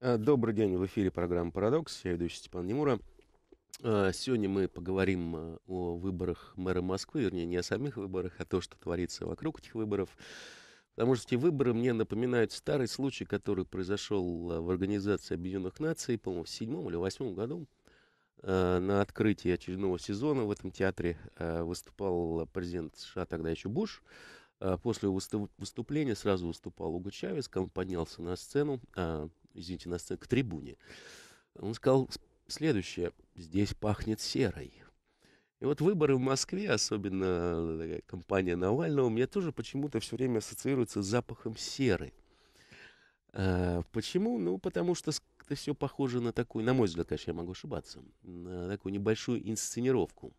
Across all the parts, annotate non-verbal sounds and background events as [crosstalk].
Э, добрый день, в эфире программа «Парадокс», я ведущий Степан Немура. Э, сегодня мы поговорим э, о выборах мэра Москвы, вернее, не о самих выборах, а то, что творится вокруг этих выборов. Потому что эти выборы мне напоминают старый случай, который произошел в Организации Объединенных Наций, по-моему, в седьмом или восьмом году. На открытии очередного сезона в этом театре выступал президент США, тогда еще Буш. После выступления сразу выступал Уго Чавес, поднялся на сцену, извините, на сцену, к трибуне. Он сказал следующее. Здесь пахнет серой. И вот выборы в Москве, особенно э, компания Навального, мне тоже почему-то все время ассоциируется с запахом серы. А, почему? Ну, потому что это все похоже на такую, на мой взгляд, конечно, я могу ошибаться, на такую небольшую инсценировку,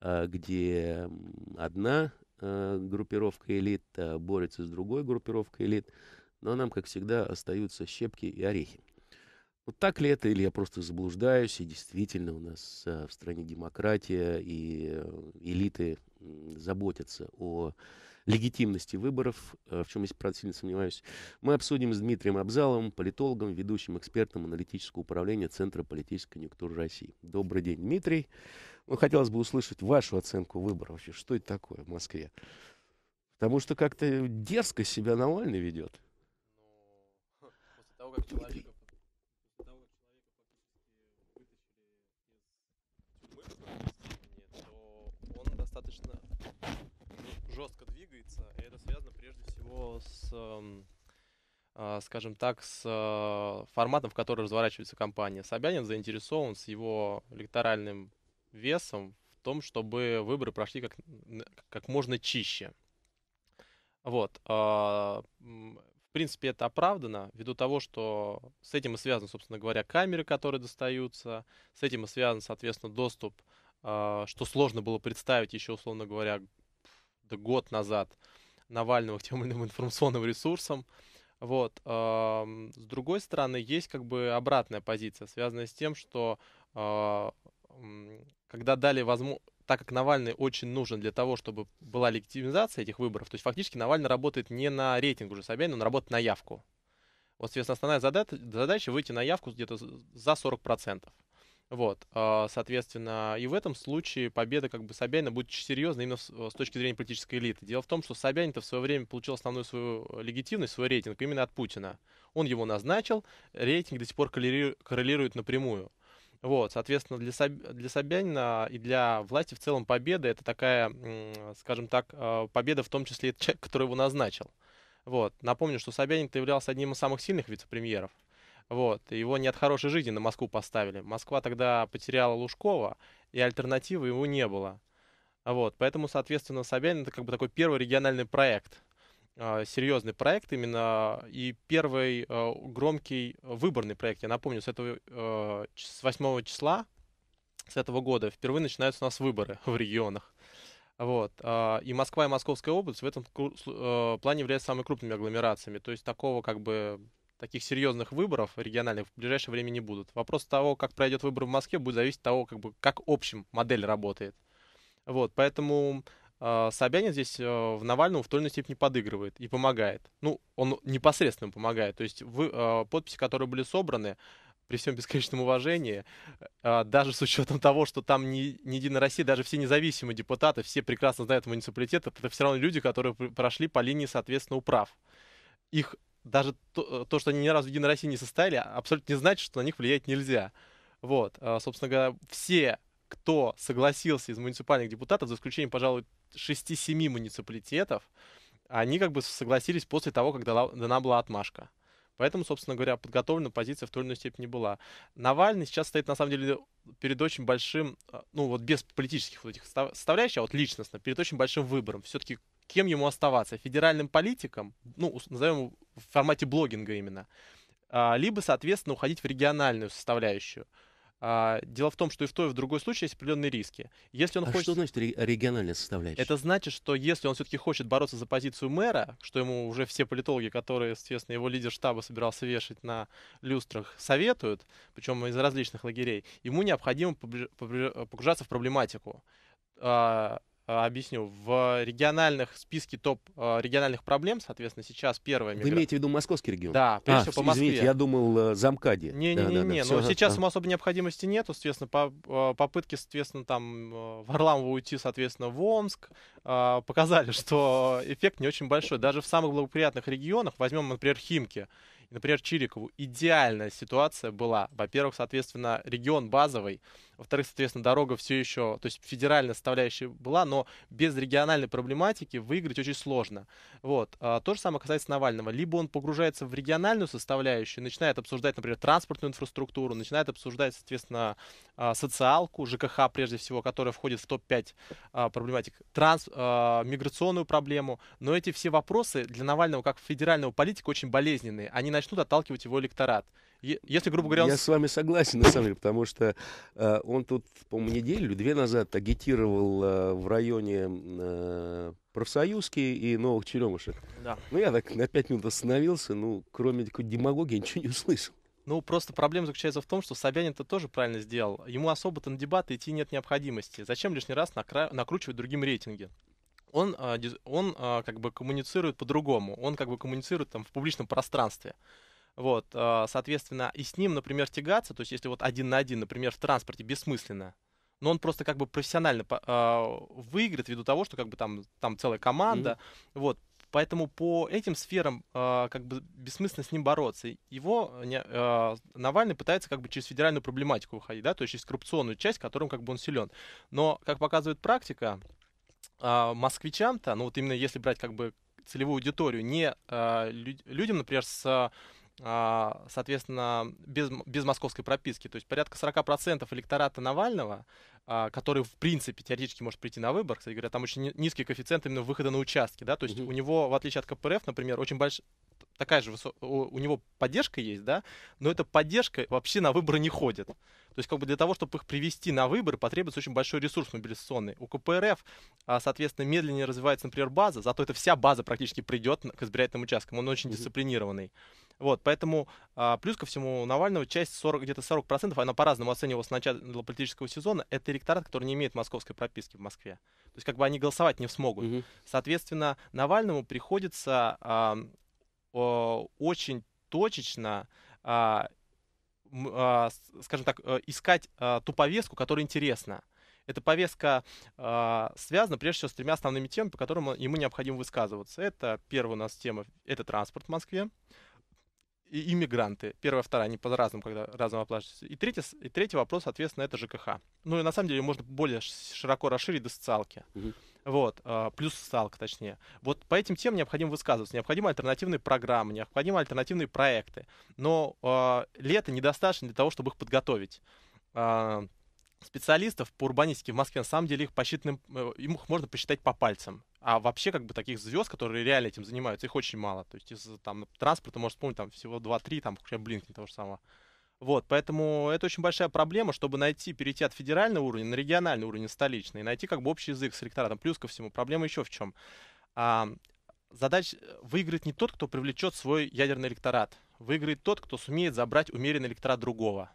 а, где одна э, группировка элит а, борется с другой группировкой элит, но нам, как всегда, остаются щепки и орехи. Вот так ли это, или я просто заблуждаюсь, и действительно у нас а, в стране демократия, и э, элиты заботятся о легитимности выборов, а, в чем я, правда, сильно сомневаюсь. Мы обсудим с Дмитрием Абзаловым, политологом, ведущим экспертом аналитического управления Центра политической конъюнктуры России. Добрый день, Дмитрий. Ну, хотелось бы услышать вашу оценку выборов. Вообще, что это такое в Москве? Потому что как-то дерзко себя Навальный ведет того, как человека, после того, как человека фактически вытащили из тюрьмы в какой-то степени, то он достаточно жестко двигается, и это связано прежде всего с эм, а, скажем так, с э, форматом, в который разворачивается компания. Собянин заинтересован с его электоральным весом в том, чтобы выборы прошли как, как можно чище. Вот. А, принципе, это оправдано, ввиду того, что с этим и связаны, собственно говоря, камеры, которые достаются, с этим и связан, соответственно, доступ, а, что сложно было представить еще, условно говоря, год назад Навального к тем или иным информационным ресурсам. Вот. с другой стороны, есть как бы обратная позиция, связанная с тем, что а, когда дали возможность так как Навальный очень нужен для того, чтобы была легитимизация этих выборов, то есть фактически Навальный работает не на рейтинг уже Собянина, он работает на явку. Вот, соответственно, основная задача, задача выйти на явку где-то за 40%. Вот, а, соответственно, и в этом случае победа как бы Собянина будет серьезна именно с точки зрения политической элиты. Дело в том, что Собянин-то в свое время получил основную свою легитимность, свой рейтинг именно от Путина. Он его назначил, рейтинг до сих пор коррелирует напрямую. Вот, соответственно, для, Соб... для Собянина и для власти в целом победа это такая, скажем так, э, победа в том числе и человек, который его назначил. Вот. Напомню, что собянин являлся одним из самых сильных вице-премьеров. Вот. Его не от хорошей жизни на Москву поставили. Москва тогда потеряла Лужкова, и альтернативы ему не было. Вот. Поэтому, соответственно, Собянин это как бы такой первый региональный проект – а, серьезный проект именно и первый а, громкий а, выборный проект. Я напомню, с этого с 8 числа с этого года впервые начинаются у нас выборы [laughs] в регионах. Вот. И Москва и Московская область в этом плане являются самыми крупными агломерациями. То есть такого как бы таких серьезных выборов региональных в ближайшее время не будут. Вопрос того, как пройдет выбор в Москве, будет зависеть от того, как, бы, как общим модель работает. Вот, поэтому а, Собянин здесь а, в Навальному в той или иной степени подыгрывает и помогает. Ну, он непосредственно помогает. То есть вы, а, подписи, которые были собраны, при всем бесконечном уважении, даже с учетом того, что там не, не Единая Россия, даже все независимые депутаты, все прекрасно знают муниципалитет, это все равно люди, которые прошли по линии, соответственно, управ. Их даже то, э, то что они ни разу в Единой России не состояли, абсолютно не значит, что на них влиять нельзя. Вот, собственно говоря, все кто согласился из муниципальных депутатов, за исключением, пожалуй, 6-7 муниципалитетов, они как бы согласились после того, как дана была отмашка. Поэтому, собственно говоря, подготовлена позиция в той или иной степени была. Навальный сейчас стоит, на самом деле, перед очень большим, э, ну вот без политических вот этих составляющих, а вот личностно, перед очень большим выбором. Все-таки кем ему оставаться? Федеральным политиком, ну, назовем его в формате блогинга именно, а, либо, соответственно, уходить в региональную составляющую. А, дело в том, что и в той, и в другой случае есть определенные риски. Если он а хочет... что значит региональная составляющая? Это значит, что если он все-таки хочет бороться за позицию мэра, что ему уже все политологи, которые, соответственно, его лидер штаба собирался вешать на люстрах, советуют, причем из различных лагерей, ему необходимо погружаться в проблематику. А, а, объясню. В региональных списке топ а, региональных проблем, соответственно, сейчас первое. миграция. Вы имеете в виду московский регион? Да, а, прежде всего по Москве. Извините, я думал э, замкаде. Не, не, не, не, но сейчас ага. ему особой необходимости нету, соответственно, по, попытки, соответственно, там э, в Орламово уйти, соответственно, в Омск показали, [laughs] что эффект не очень большой. Даже в самых благоприятных регионах, возьмем, например, Химки, например, Чирикову, идеальная ситуация была. Во-первых, соответственно, регион базовый, во-вторых, соответственно, дорога все еще, то есть федеральная составляющая была, но без региональной проблематики выиграть очень сложно. Вот. А, то же самое касается Навального. Либо он погружается в региональную составляющую, начинает обсуждать, например, транспортную инфраструктуру, начинает обсуждать, соответственно, а, социалку, ЖКХ прежде всего, которая входит в топ-5 а, проблематик, транс, а, миграционную проблему. Но эти все вопросы для Навального как федерального политика очень болезненные. Они начнут отталкивать его электорат. Если, грубо говоря... Он... Я с вами согласен, на самом деле, потому что э, он тут, по-моему, неделю, две назад агитировал э, в районе э, профсоюзки и новых черемушек. Да. Ну, я так на пять минут остановился, ну, кроме такой демагогии, ничего не услышал. Ну, просто проблема заключается в том, что Собянин это тоже правильно сделал. Ему особо-то на дебаты идти нет необходимости. Зачем лишний раз накра- накручивать другим рейтинги? Он, э, он э, как бы коммуницирует по-другому. Он как бы коммуницирует там в публичном пространстве. Вот, а, соответственно, и с ним, например, тягаться, то есть если вот один на один, например, в транспорте бессмысленно, но он просто как бы профессионально а, выиграет ввиду того, что как бы там, там целая команда, mm-hmm. вот, Поэтому по этим сферам э, как бы бессмысленно с ним бороться. Его э, Навальный пытается как бы через федеральную проблематику выходить, да, то есть через коррупционную часть, которым как бы он силен. Но, как показывает практика, э, москвичам-то, ну вот именно если брать как бы целевую аудиторию, не э, людям, например, с а, соответственно, без, без московской прописки. То есть порядка 40% электората Навального, а, который, в принципе, теоретически может прийти на выбор, кстати говоря, там очень низкий коэффициент именно выхода на участки, да, то есть угу. у него, в отличие от КПРФ, например, очень большой такая же высо... у него поддержка есть, да, но эта поддержка вообще на выборы не ходит. То есть как бы для того, чтобы их привести на выборы, потребуется очень большой ресурс мобилизационный. У КПРФ, а, соответственно, медленнее развивается, например, база, зато эта вся база практически придет к избирательным участкам. Он очень дисциплинированный. Вот, поэтому а, плюс ко всему у Навального часть 40, где-то 40%, она по-разному оценивалась с начала политического сезона, это ректорат, который не имеет московской прописки в Москве. То есть как бы они голосовать не смогут. Угу. Соответственно, Навальному приходится а, а, очень точечно а, а, скажем так, э, искать а, ту повестку, которая интересна. Эта повестка э, связана прежде всего с тремя основными темами, по которым ему необходимо высказываться. Это первая у нас тема, это транспорт в Москве и иммигранты. Первая, вторая, они по-разному, когда разом оплачиваются. И третий, и третий вопрос, соответственно, это ЖКХ. Ну и на самом деле можно более широко расширить до социалки. Вот, э, плюс социалка, точнее. Вот по этим темам необходимо высказываться, необходимы альтернативные программы, необходимы альтернативные проекты. Но э, лето недостаточно для того, чтобы их подготовить. Э, специалистов по урбанистике в Москве, на самом деле, их, посчитанным, э, их можно посчитать по пальцам. А вообще, как бы, таких звезд, которые реально этим занимаются, их очень мало. То есть, из там, транспорта, можно вспомнить, там, всего 2-3, там, включая Блинкин того же самого. Вот, поэтому это очень большая проблема, чтобы найти, перейти от федерального уровня на региональный уровень, столичный, и найти как бы общий язык с электоратом. Плюс ко всему, проблема еще в чем. А, задача выиграет не тот, кто привлечет свой ядерный электорат. Выиграет тот, кто сумеет забрать умеренный электорат другого.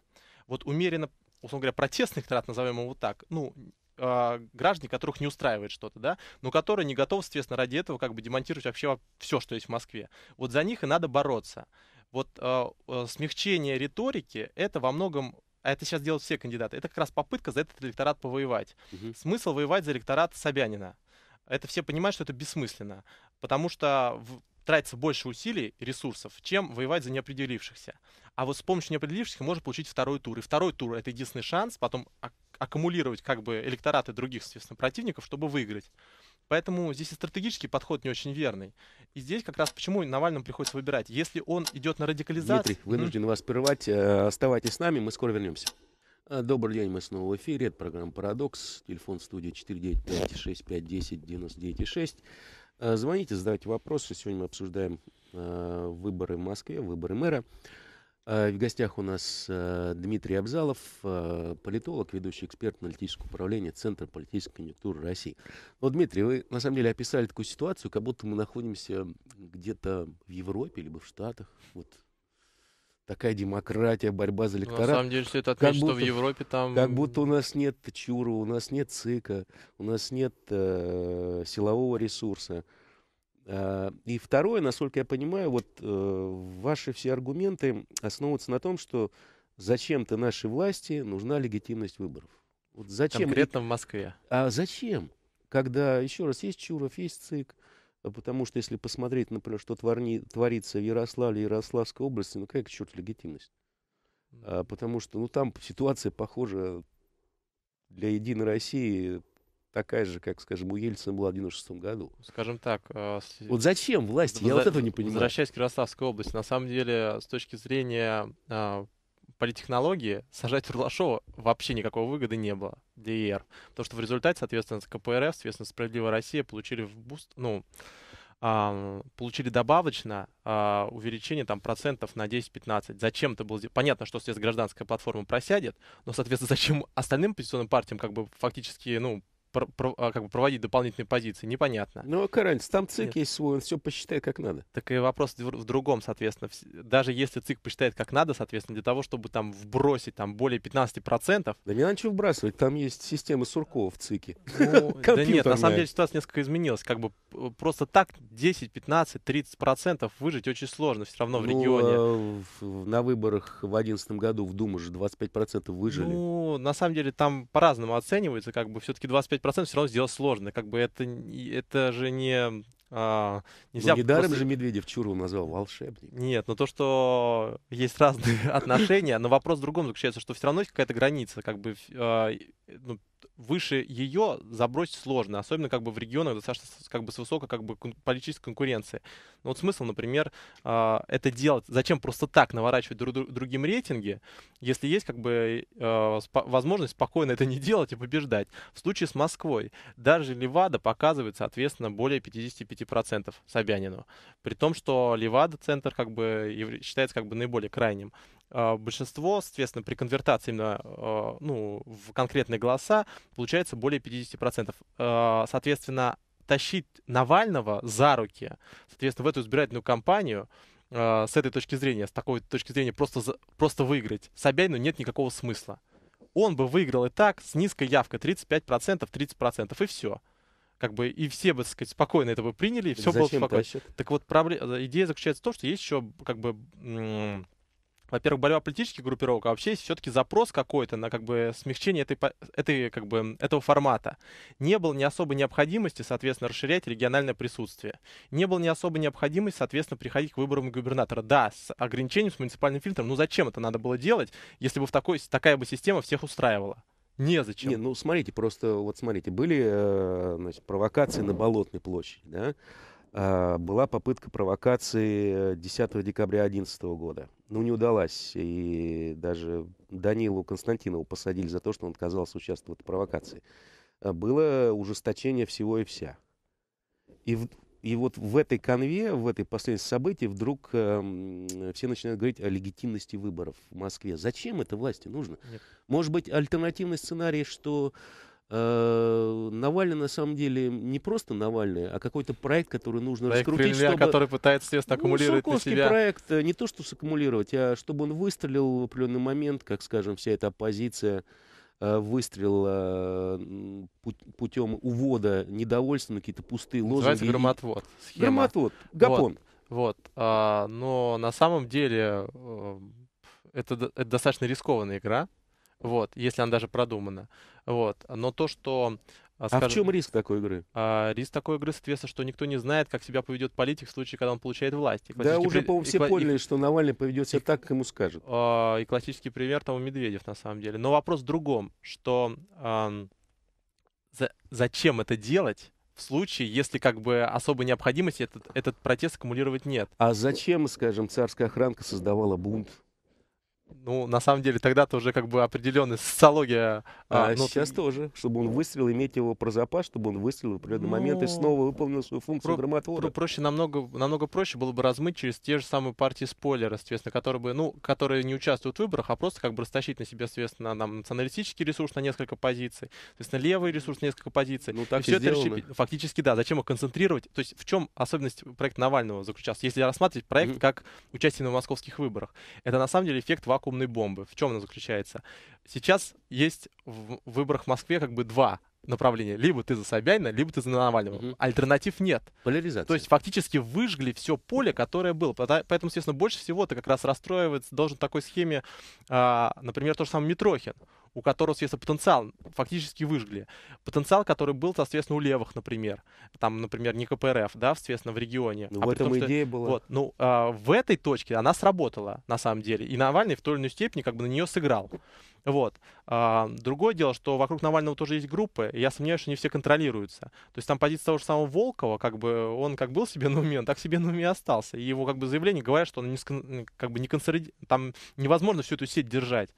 Вот умеренно условно говоря, протестных, электорат, назовем его так, ну, а, граждане, которых не устраивает что-то, да, но которые не готовы, соответственно, ради этого как бы демонтировать вообще все, что есть в Москве. Вот за них и надо бороться. Вот э, смягчение риторики это во многом а это сейчас делают все кандидаты. Это как раз попытка за этот электорат повоевать. Угу. Смысл воевать за электорат Собянина. Это все понимают, что это бессмысленно. Потому что в, тратится больше усилий, ресурсов, чем воевать за неопределившихся. А вот с помощью неопределившихся можно получить второй тур. И второй тур — это единственный шанс потом аккумулировать как бы электораты других, соответственно, противников, чтобы выиграть. Поэтому здесь и стратегический подход не очень верный. И здесь как раз почему Навальному приходится выбирать. Если он идет на радикализацию... Дмитрий, вынужден mm. вас прервать. Э, оставайтесь с нами, мы скоро вернемся. Э, добрый день, мы снова в эфире. Это программа «Парадокс». Телефон студии 495 6510996. Э, звоните, задавайте вопросы. Сегодня мы обсуждаем э, выборы в Москве, выборы мэра. Э, в гостях у нас Дмитрий Абзалов, политолог, ведущий эксперт аналитического управления Центра политической конъюнктуры России. Ну, Дмитрий, вы на самом деле описали такую ситуацию, как будто мы находимся где-то в Европе либо в Штатах. Вот такая демократия, борьба за ну, электорат. На самом деле все это отметить, как будто, что в Европе там... Как будто у нас нет Чурова, у нас нет ЦИКа, у нас нет э, силового ресурса. Э, и второе, насколько я понимаю, вот э, ваши все аргументы основываются на том, что зачем-то нашей власти нужна легитимность выборов. Вот зачем? Конкретно в Москве. А зачем? Когда, еще раз, есть Чуров, есть ЦИК, Потому что если посмотреть, например, что творни, творится в Ярославле, Ярославской области, ну какая к черту легитимность? А, потому что ну, там ситуация похожа для Единой России такая же, как, скажем, у Ельцина была в 96 году. Скажем так... Э, Вот зачем власть? Я вот этого не понимаю. Возвращаясь к Ярославской области, на самом деле, с точки зрения э, политтехнологии, сажать Рулашова вообще никакого выгоды не было. ДР. Потому что в результате, соответственно, КПРФ, соответственно, Справедливая Россия получили в буст, ну, а, получили добавочно а, увеличение там процентов на 10-15. Зачем это было? Понятно, что сейчас гражданская платформа просядет, но, соответственно, зачем остальным оппозиционным партиям как бы фактически, ну, а, как бы проводить дополнительные позиции, непонятно. Ну, какая разница, там ЦИК Нет. есть свой, он все посчитает как надо. Так и вопрос в другом, соответственно. Даже если ЦИК посчитает как надо, соответственно, для того, чтобы там вбросить там более 15%... Да не надо ничего вбрасывать, там есть система Суркова в ЦИКе. Ну, [laughs] да нет, на самом деле ситуация несколько изменилась. Как бы просто так 10, 15, 30% выжить очень сложно все равно в ну, регионе. А, на выборах в 2011 году в Думу же 25% выжили. Ну, на самом деле там по-разному оценивается, как бы все-таки 25 95% все равно сделать сложно. Как бы это, это же не а, нельзя ну, недаром просто... же Медведев Чурова назвал волшебник. Нет, но то, что есть разные [laughs] отношения, но вопрос в другом заключается, что все равно есть какая-то граница, как бы э, ну, выше ее забросить сложно, особенно как бы в регионах достаточно как бы с высокой как бы политической конкуренции. Но ну, вот смысл, например, а, это делать, зачем просто так наворачивать друг другим рейтинги, если есть как бы а, возможность спокойно это не делать и побеждать. В случае с Москвой даже Левада показывает, соответственно, более 55% Собянину, при том, что Левада центр как бы считается как бы наиболее крайним. А, большинство, соответственно, при конвертации именно а, ну, в конкретные голоса получается более 50%. А, соответственно, тащить Навального за руки, соответственно, в эту избирательную кампанию с этой точки зрения, с такой точки зрения просто, просто выиграть Собянину нет никакого смысла. Он бы выиграл и так с низкой явкой 35%, 30% и все как бы и все бы, так сказать, спокойно это бы приняли, и все Зачем было спокойно. Тащит? Так вот, проблема, идея заключается в том, что есть еще как бы во-первых, борьба политических группировок, а вообще есть все-таки запрос какой-то на как бы смягчение этой, этой, как бы, этого формата. Не было ни особой необходимости, соответственно, расширять региональное присутствие. Не было ни особой необходимости, соответственно, приходить к выборам губернатора. Да, с ограничением, с муниципальным фильтром, ну зачем это надо было делать, если бы в такой, такая бы система всех устраивала? Незачем. Не, ну смотрите, просто вот смотрите, были э, значит, провокации на Болотной площади, да? А, была попытка провокации 10 декабря 2011 года. Ну, не удалась. И даже Данилу Константинову посадили за то, что он отказался участвовать в провокации. А, было ужесточение всего и вся. И, в, и вот в этой конве, в этой последней событии вдруг э, все начинают говорить о легитимности выборов в Москве. Зачем это власти нужно? Нет. Может быть, альтернативный сценарий, что Э, Навальный на самом деле не просто Навальный, а какой-то проект, который нужно проект раскрутить, Кремля, чтобы... который пытается средства ну, аккумулировать ну, на себя. проект э, не то, что саккумулировать, а чтобы он выстрелил в определенный момент, как, скажем, вся эта оппозиция э, выстрела путем увода недовольства на какие-то пустые лозунги. Называется громотвод. Схема. Громотвод. Гапон. Вот. вот. А, но на самом деле это, это достаточно рискованная игра, вот, если она даже продумана. Вот. Но то, что а, а в чем риск такой игры? А, риск такой игры, соответственно, что никто не знает, как себя поведет политик в случае, когда он получает власть. Да, уже, по-моему, все и... поняли, и... что Навальный поведет себя и... так, как ему скажут. А, и классический пример тому Медведев, на самом деле. Но вопрос в другом, что а, за... зачем это делать? в случае, если как бы особой необходимости этот, этот протест аккумулировать нет. А зачем, скажем, царская охранка создавала бунт? Ну, на самом деле, тогда-то уже как бы определенная социология. А, а ну, сейчас ты... тоже, чтобы он выстрелил, иметь его про запас, чтобы он выстрелил в определенный ну, момент и снова выполнил свою функцию про, громоотвода. Про, проще, намного, намного проще было бы размыть через те же самые партии спойлеры, соответственно, которые бы, ну, которые не участвуют в выборах, а просто как бы растащить на себя, соответственно, нам националистический ресурс на несколько позиций, соответственно, левый ресурс на несколько позиций. Ну, так и, и все сделано. это расщепить. Фактически, да. Зачем их концентрировать? То есть в чем особенность проекта Навального заключалась? Если рассматривать проект mm-hmm. как участие на московских выборах, это на самом деле эффект вакуума вакуумной бомбы. В чем она заключается? Сейчас есть в выборах в Москве как бы два направления: Либо ты за Собянина, либо ты за Навального. Угу. Альтернатив нет. Поляризация. То есть фактически выжгли все поле, которое было. Поэтому, естественно, больше всего ты как раз расстроиваться должен такой схеме, а, например, то же самое Митрохин у которого, соответственно, потенциал фактически выжгли. Потенциал, который был, соответственно, у левых, например. Там, например, не КПРФ, да, соответственно, в регионе. Ну, а в этом том, идея что... была. Вот, ну, а, в этой точке она сработала, на самом деле. И Навальный в той или иной степени как бы на нее сыграл. Вот. А, другое дело, что вокруг Навального тоже есть группы, и я сомневаюсь, что они все контролируются. То есть там позиция того же самого Волкова, как бы он как был себе на уме, он так себе на уме остался. И его как бы заявление говорят, что он не, как бы не консоли... там невозможно всю эту сеть держать.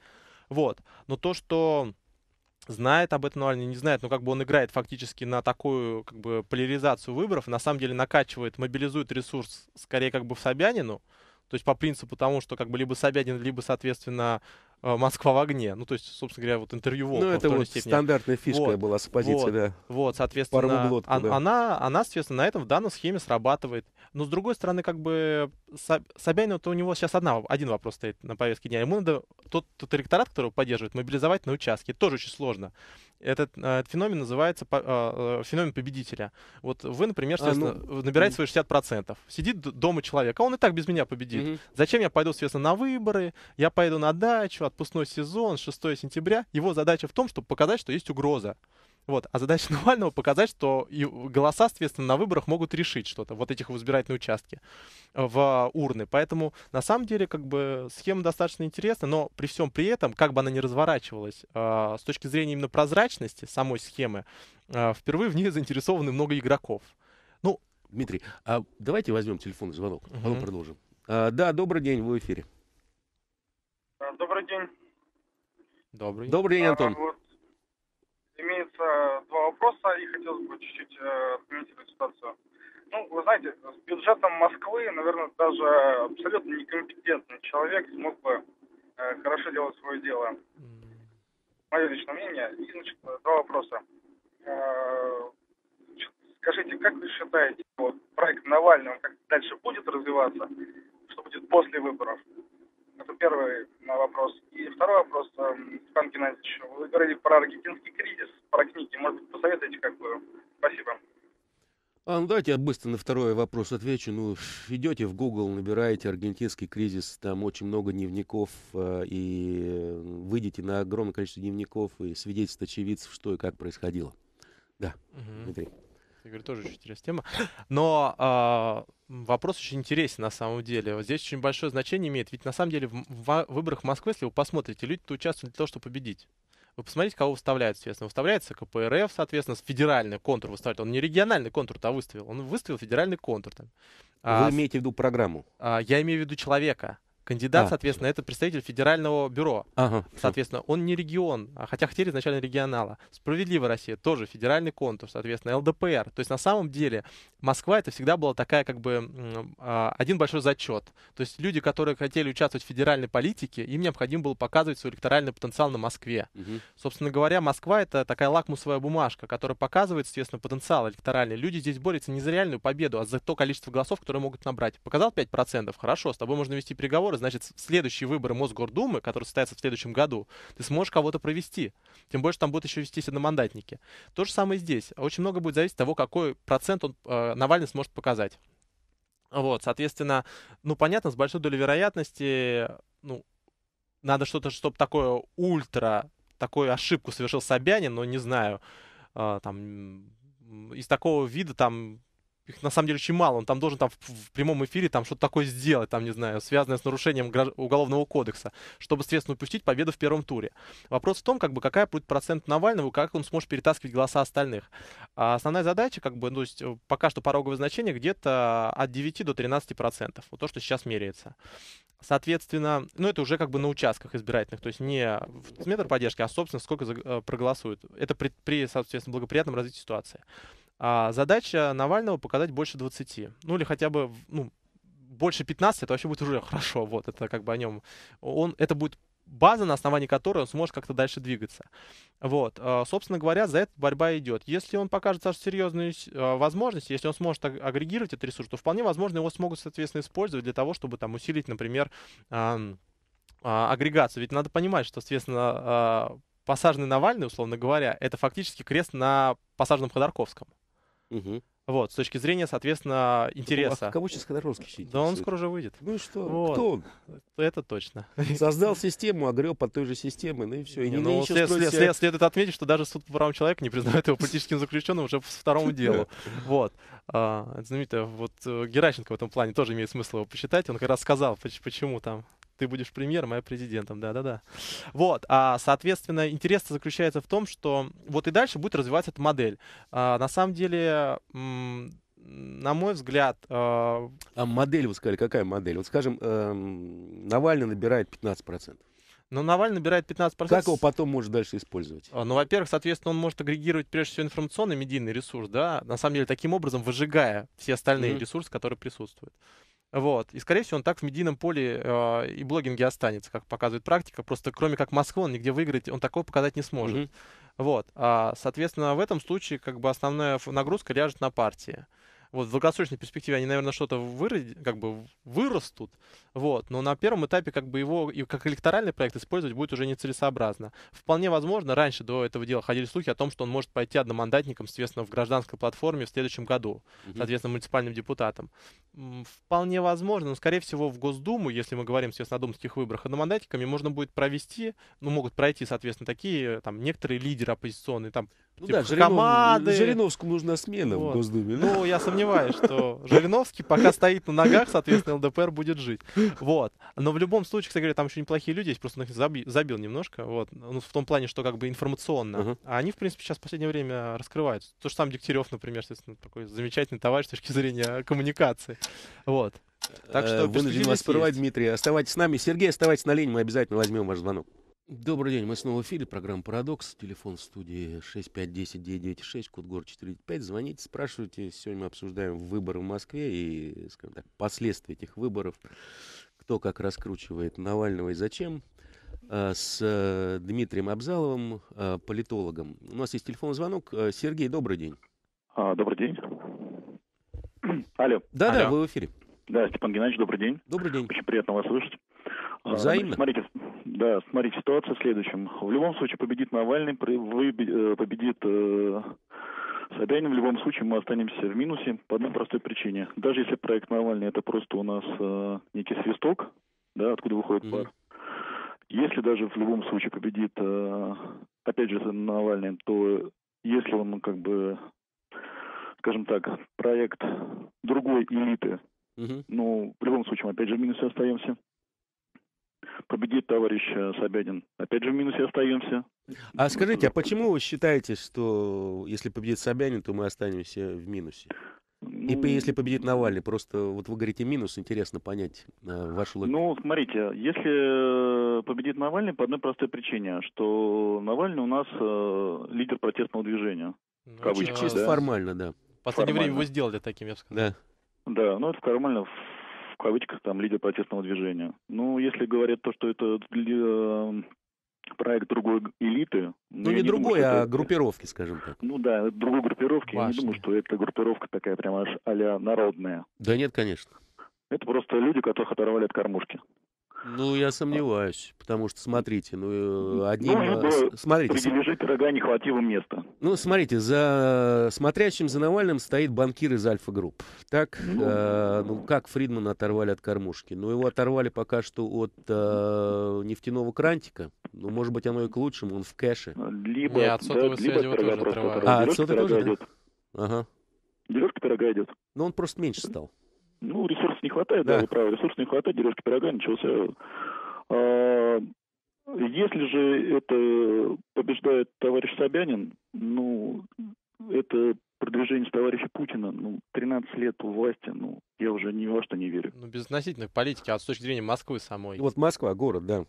Вот. Но то, что знает об этом Навальный, не знает, но как бы он играет фактически на такую как бы поляризацию выборов, на самом деле накачивает, мобилизует ресурс скорее как бы в Собянину, то есть по принципу тому, что как бы либо Собянин, либо, соответственно, Э, Москва в огне. Ну, то есть, собственно говоря, вот интервью Волкова. Ну, это вот степени. стандартная фишка вот, была с позиции, вот, да. Вот, соответственно, глотку, он, да. она, она, соответственно, на этом в данной схеме срабатывает. Но, с другой стороны, как бы Собянин, то у него сейчас одна, один вопрос стоит на повестке дня. Ему надо тот, тот электорат, который поддерживает, мобилизовать на участке. Это тоже очень сложно. Этот, а, этот феномен называется а, э, феномен победителя. Вот вы, например, а, соответственно, а, ну... набираете свои 60%. Сидит дома человек, а он и так без меня победит. Угу. Зачем я пойду, соответственно, на выборы? Я пойду на дачу, отпускной сезон, 6 сентября. Его задача в том, чтобы показать, что есть угроза. Вот. А задача [laughs] Навального показать, что голоса, соответственно, на выборах могут решить что-то, вот этих в избирательные участки, э, в урны. Поэтому, на самом деле, как бы схема достаточно интересная, но при всем при этом, как бы она ни разворачивалась, а, с точки зрения именно прозрачности самой схемы, а, впервые в ней [laughs] заинтересованы много игроков. Ну, Дмитрий, а давайте возьмем телефонный звонок, угу. А потом продолжим. А, да, добрый день, вы в эфире. Э, добрый день. Добрый. Добрый день, Антон. А, вот, имеется два вопроса, и хотелось бы чуть-чуть э, отменить эту ситуацию. Ну, вы знаете, с бюджетом Москвы, наверное, даже абсолютно некомпетентный человек смог бы э, хорошо делать свое дело. Мое личное мнение. И, значит, два вопроса. Э, скажите, как вы считаете, вот проект Навального как дальше будет развиваться? Что будет после выборов? Это первый вопрос. И второй вопрос, Степан эм, Геннадьевич, вы говорили про аргентинский кризис, про книги. Может быть, посоветуете бы, Спасибо. А, ну давайте я быстро на второй вопрос отвечу. Ну, идете в Google, набираете аргентинский кризис, там очень много дневников, э, и выйдете на огромное количество дневников и свидетельств очевидцев, что и как происходило. Да, угу. Дмитрий. Я говорю, тоже очень интересная тема. Но а, Вопрос очень интересен на самом деле. Вот здесь очень большое значение имеет, ведь на самом деле в выборах Москвы, если вы посмотрите, люди-то участвуют для того, чтобы победить. Вы посмотрите, кого выставляют, соответственно. Выставляется КПРФ, соответственно, федеральный контур выставляет. Он не региональный контур а выставил, он выставил федеральный контур. Вы а, имеете в виду программу? А, я имею в виду человека. Кандидат, а. соответственно, это представитель федерального бюро. Ага. Соответственно, он не регион, а хотя хотели изначально регионала. Справедливая Россия тоже федеральный контур, соответственно, ЛДПР. То есть на самом деле Москва это всегда была такая как бы а, один большой зачет. То есть люди, которые хотели участвовать в федеральной политике, им необходимо было показывать свой электоральный потенциал на Москве. Угу. Собственно говоря, Москва это такая лакмусовая бумажка, которая показывает, соответственно, потенциал электоральный. Люди здесь борются не за реальную победу, а за то количество голосов, которые могут набрать. Показал 5%, хорошо, с тобой можно вести переговоры, выборы, значит, следующие выборы Мосгордумы, которые состоятся в следующем году, ты сможешь кого-то провести. Тем более, что там будут еще вестись одномандатники. То же самое здесь. Очень много будет зависеть от того, какой процент он, э, Навальный сможет показать. Вот, соответственно, ну, понятно, с большой долей вероятности, ну, надо что-то, чтобы такое ультра, такую ошибку совершил Собянин, но не знаю, э, там, из такого вида там их на самом деле очень мало. Он там должен там в, в прямом эфире там что-то такое сделать, там, не знаю, связанное с нарушением граж... уголовного кодекса, чтобы, соответственно, упустить победу в первом туре. Вопрос в том, как бы, какая будет процент Навального, как он сможет перетаскивать голоса остальных. А основная задача, как бы, ну, то есть э, пока что пороговое значение где-то от 9 до 13 процентов. Вот то, что сейчас меряется. Соответственно, ну это уже как бы на участках избирательных, то есть не в метр поддержки, а, собственно, сколько э, проголосуют. Это при, при соответственно, благоприятном развитии ситуации. А задача Навального показать больше 20. Ну или хотя бы ну, больше 15, это а вообще будет уже хорошо. Вот это как бы о нем. Он, это будет база, на основании которой он сможет как-то дальше двигаться. Вот. А, собственно говоря, за это борьба идет. Если он покажет даже серьезную а, возможность, если он сможет агрегировать этот ресурс, то вполне возможно его смогут, соответственно, использовать для того, чтобы там усилить, например, агрегацию. Ведь надо понимать, что, соответственно, посаженный Навальный, условно говоря, это фактически крест на посаженном Ходорковском. Угу. Вот, с точки зрения, соответственно, а интереса. Ну, а кого сейчас Ходоровский сидит? Да он скоро уже выйдет. Ну что? Вот. Кто он? Это точно. [laughs] Создал систему, огреб от той же системы, ну и все. И не, ну, след, след, след, следует отметить, что даже суд по правам человека не признает его политическим заключенным уже по второму [laughs] делу. Вот. А, вот э, Геращенко в этом плане тоже имеет смысл его почитать. Он как раз сказал, почему там ты будешь премьером, а я президентом, да-да-да. Вот, а, соответственно, интерес заключается в том, что вот и дальше будет развиваться эта модель. А, на самом деле, на мой взгляд... Э... А модель, вы сказали, какая модель? Вот, скажем, э, Навальный набирает 15%. Но ну, Навальный набирает 15%. Как его потом может дальше использовать? А, ну, во-первых, соответственно, он может агрегировать прежде всего информационный медийный ресурс, да, на самом деле таким образом выжигая все остальные mm-hmm. ресурсы, которые присутствуют. Вот. И, скорее всего, он так в медийном поле э, и блогинге останется, как показывает практика. Просто кроме как Москвы он нигде выиграть, он такого показать не сможет. Mm-hmm. Вот. А, соответственно, в этом случае как бы основная нагрузка ляжет на партии. Вот в долгосрочной перспективе они, наверное, что-то выра, как бы вырастут, вот. Но на первом этапе как бы его как электоральный проект использовать будет уже нецелесообразно. Вполне возможно, раньше до этого дела ходили слухи о том, что он может пойти одномандатником, соответственно, в гражданской платформе в следующем году, угу. соответственно, муниципальным депутатом. Вполне возможно, но, скорее всего, в Госдуму, если мы говорим, соответственно, о думских выборах, одномандатниками можно будет провести, ну, могут пройти, соответственно, такие, там, некоторые лидеры оппозиционные, там, ну типа, да, Жиринов... Жириновскому нужна смена вот. в Госдуме. Ну, я сомневаюсь, что Жириновский пока стоит на ногах, соответственно, ЛДПР будет жить. [laughs] Вот. Но в любом случае, кстати говоря, там еще неплохие люди есть, просто он их забил немножко, вот. Ну, в том плане, что как бы информационно. Uh-huh. А они, в принципе, сейчас в последнее время раскрываются. То же самое Дегтярев, например, соответственно, такой замечательный товарищ с точки зрения [laughs] коммуникации. Вот. Так э, что Вынужден вас порвать, Дмитрий. Оставайтесь с нами. Сергей, оставайтесь на линии, мы обязательно возьмем ваш звонок. Добрый день, мы снова в эфире, программа «Парадокс», телефон в студии 6510-996, код гор 45. звоните, спрашивайте, сегодня мы обсуждаем выборы в Москве и, скажем так, последствия этих выборов, кто как раскручивает Навального и зачем, а, с э, Дмитрием Абзаловым, а, политологом. У нас есть телефонный звонок. А, Сергей, добрый день. А, добрый день. Алло. Да-да, вы в эфире. Да, Степан Геннадьевич, добрый день. Добрый день. Очень приятно вас слышать. Взаимно. смотрите, да, смотрите, ситуация в следующем. В любом случае победит Навальный, э, победит э, Собянин. В любом случае мы останемся в минусе по одной простой причине. Даже если проект Навальный это просто у нас э, некий свисток, да, откуда выходит пар. Mm-hmm. Если даже в любом случае победит, э, опять же, Навальный, то если он как бы, скажем так, проект другой элиты, mm-hmm. ну, в любом случае мы опять же в минусе остаемся победит товарищ э, Собянин. Опять же в минусе остаемся. А скажите, а почему вы считаете, что если победит Собянин, то мы останемся в минусе? И ну, если победит Навальный, просто вот вы говорите минус, интересно понять э, вашу логику. Ну, смотрите, если э, победит Навальный по одной простой причине, что Навальный у нас э, лидер протестного движения. Ну, кавычки, чисто да? формально, да. В последнее формально. время его сделали таким, я бы сказал. Да. Да, ну это формально в в кавычках там лидер протестного движения. Ну, если говорят то, что это э, проект другой элиты. Ну, ну не другой, думаю, а это... группировки, скажем так. Ну да, другой группировки. Башня. Я не думаю, что это группировка такая прямо аж а народная. Да нет, конечно. Это просто люди, которых оторвали от кормушки. Ну, я сомневаюсь, потому что, смотрите, ну, э, ну одним... Ну, смотрите, среди лежит рога не хватило места. Ну, смотрите, за э, смотрящим за Навальным стоит банкир из Альфа-групп. Так, ну, э, ну, как Фридмана оторвали от кормушки? Ну, его оторвали пока что от э, нефтяного крантика. Ну, может быть, оно и к лучшему, он в кэше. А, либо, не, от сотовой да, связи либо его тоже отрывают. А, от сотовой тоже, да? Идет. Ага. Дережка пирога идет. Но ну, он просто меньше стал. Ну, ресурс не хватает, да, да вы правы, ресурсов не хватает, деревяшки пирога начался. А, если же это побеждает товарищ Собянин, ну, это продвижение товарища Путина, ну, 13 лет у власти, ну, я уже ни во что не верю. Ну, без к политики а с точки зрения Москвы самой. вот Москва, город, да.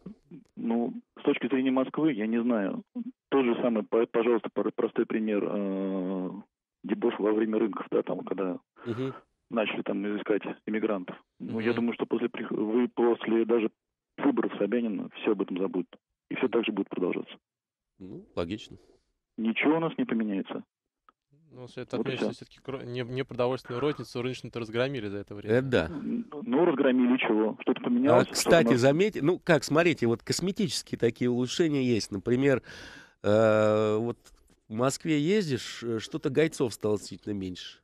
Ну, с точки зрения Москвы, я не знаю. Тот же самый, пожалуйста, простой пример э, а, дебош во время рынков, да, там, когда угу начали там искать иммигрантов. Mm-hmm. Ну, я думаю, что после, вы после даже выборов Собянина все об этом забудут. И все так же будет продолжаться. Ну, логично. Ничего у нас не поменяется. Ну, если это вот отмечено все-таки не, не продовольственную розницу, рыночную-то разгромили за это время. Это да. Ну, разгромили чего? Что-то поменялось? А, кстати, нас... заметьте, ну, как, смотрите, вот косметические такие улучшения есть. Например, э, вот в Москве ездишь, э, что-то гайцов стало действительно меньше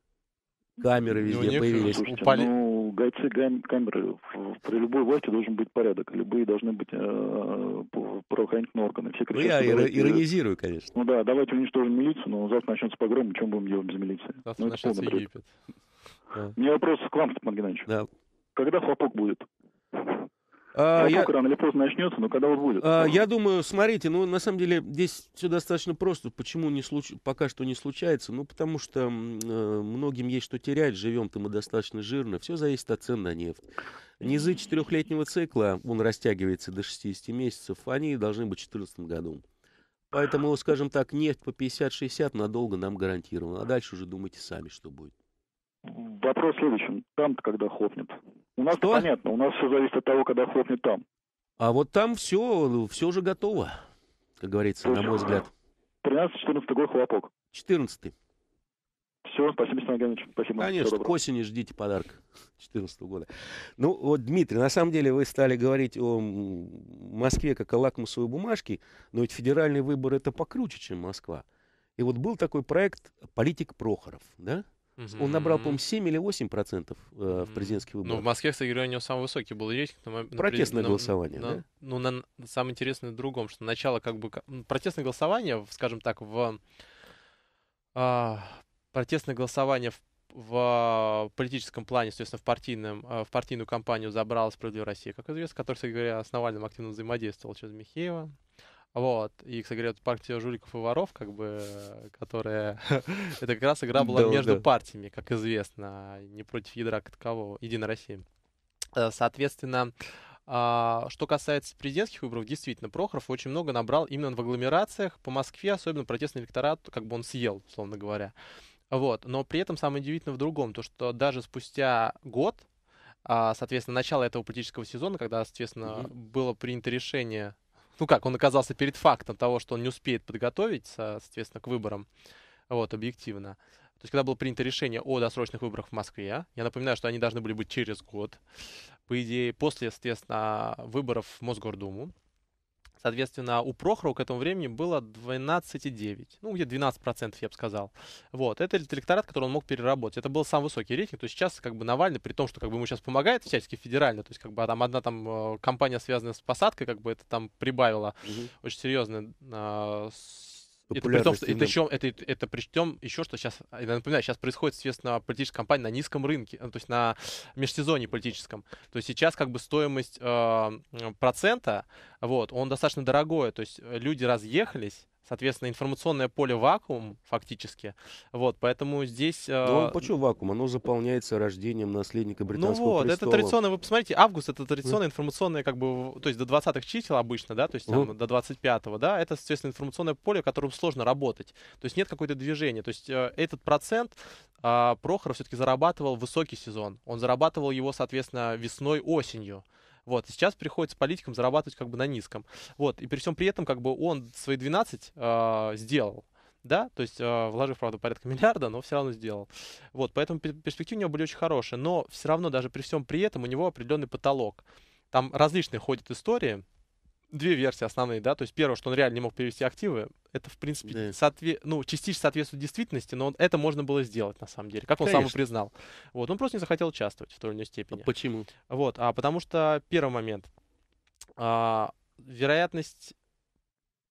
камеры ну, везде них, появились. Слушайте, упали... ну, гайцы, камеры, при любой власти должен быть порядок, любые должны быть э, правоохранительные органы. Все кричат, ну, я давайте, э, иронизирую, конечно. Ну да, давайте уничтожим милицию, но завтра начнется погром, и чем будем делать без милиции? Завтра ну, начнется Египет. Да. У меня вопрос к вам, Степан Геннадьевич. Да. Когда хлопок будет? А, ну, я... рано или поздно начнется, но когда он будет? А, я думаю, смотрите, ну, на самом деле, здесь все достаточно просто. Почему не случ... пока что не случается? Ну, потому что э, многим есть что терять, живем-то мы достаточно жирно. Все зависит от цен на нефть. Низы четырехлетнего цикла, он растягивается до 60 месяцев, они должны быть в 2014 году. Поэтому, скажем так, нефть по 50-60 надолго нам гарантирована. А дальше уже думайте сами, что будет. Вопрос следующий: там-то когда хлопнет. У нас Что? понятно, у нас все зависит от того, когда хлопнет там. А вот там все, все уже готово, как говорится, Точно. на мой взгляд. 13-14 год хлопок. 14 Все, спасибо, Степан Геннадьевич, Спасибо. Конечно, к осени ждите подарок 14 [laughs] года. Ну, вот, Дмитрий, на самом деле вы стали говорить о Москве как о лакмусовой бумажке, но ведь федеральный выбор это покруче, чем Москва. И вот был такой проект «Политик Прохоров», да? Угу. Он набрал, по-моему, 7 или 8 процентов э, в президентских выборах. Ну, в Москве, кстати говоря, у него самый высокий был рейтинг. На, протестное на, голосование, на, да? Ну, на, самое интересное в другом, что начало как бы... Протестное голосование, скажем так, в... Э, протестное голосование в в политическом плане, соответственно, в, партийном, э, в партийную кампанию забрала «Справедливая Россия», как известно, который, кстати говоря, с Навальным активно взаимодействовал через Михеева. Вот. И, кстати говоря, партия жуликов и воров, как бы, э, которая... [laughs] это как раз игра была между партиями, как известно, а не против ядра как такового, Единой России. Э, соответственно, а, что касается президентских выборов, действительно, Прохоров очень много набрал именно в агломерациях, по Москве, особенно протестный электорат, как бы он съел, условно говоря. Вот. Но при этом самое удивительное в другом, то что даже спустя год, а, соответственно, начало этого политического сезона, когда, соответственно, mm-hmm. было принято решение ну как, он оказался перед фактом того, что он не успеет подготовить, соответственно, к выборам, вот, объективно. То есть, когда было принято решение о досрочных выборах в Москве, я напоминаю, что они должны были быть через год, по идее, после, соответственно, выборов в Мосгордуму, Соответственно, у Прохорова к этому времени было 12,9. Ну, где 12%, я бы сказал. Вот. Это электорат, который он мог переработать. Это был самый высокий рейтинг. То есть сейчас как бы Навальный, при том, что как бы ему сейчас помогает всячески федерально, то есть как бы а там одна там э, компания, связанная с посадкой, как бы это там прибавило угу. очень серьезно э, а, это при том, что, и причем, это, это причем еще, что сейчас, я напоминаю, сейчас происходит, соответственно, политическая кампания на низком рынке, ну, то есть на межсезонье политическом. То есть сейчас как бы стоимость э, процента, вот, он достаточно дорогой, то есть люди разъехались, Соответственно, информационное поле вакуум фактически. Вот, поэтому здесь... Э... Ну, почему вакуум? Оно заполняется рождением наследника ну британского престола. Ну вот, престола. это традиционно, вы посмотрите, август это традиционно информационное, как бы, то есть до 20-х чисел обычно, да, то есть там, uh до 25-го, да, это, соответственно, информационное поле, в котором сложно работать. То есть нет какое-то движения. То есть э, этот процент э, Прохоров все-таки зарабатывал высокий сезон. Он зарабатывал его, соответственно, весной, осенью. Вот, сейчас приходится политикам зарабатывать как бы на низком. Вот, и при всем при этом как бы он свои 12 э, а, сделал да, то есть э, вложив, правда, порядка [laughs] миллиарда, но все равно сделал. Вот, поэтому перспективы у него были очень хорошие, но все равно даже при всем при этом у него определенный потолок. Там различные ходят истории, две версии основные, да, то есть первое, что он реально не мог перевести активы, это, в принципе, да. соотве... ну, частично соответствует действительности, но он... это можно было сделать, на самом деле, как он сам и признал. Вот, он просто не захотел участвовать в той или иной а степени. А почему? Вот, а потому что, первый момент, а, вероятность